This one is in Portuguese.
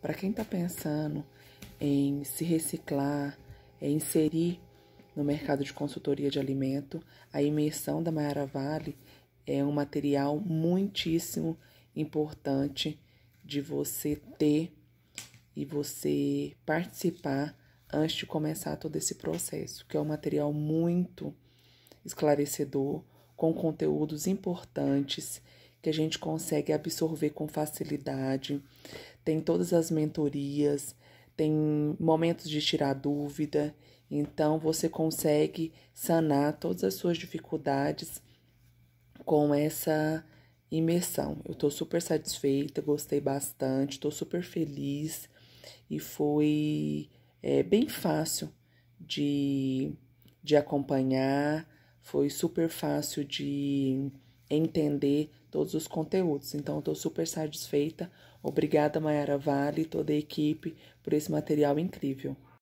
Para quem está pensando em se reciclar, em é inserir no mercado de consultoria de alimento, a imersão da Maiara Vale é um material muitíssimo importante de você ter e você participar antes de começar todo esse processo, que é um material muito esclarecedor, com conteúdos importantes que a gente consegue absorver com facilidade. Tem todas as mentorias, tem momentos de tirar dúvida. Então você consegue sanar todas as suas dificuldades com essa imersão. Eu tô super satisfeita, gostei bastante, tô super feliz e foi é, bem fácil de, de acompanhar, foi super fácil de entender todos os conteúdos. Então, estou super satisfeita. Obrigada, Mayara Vale, e toda a equipe, por esse material incrível.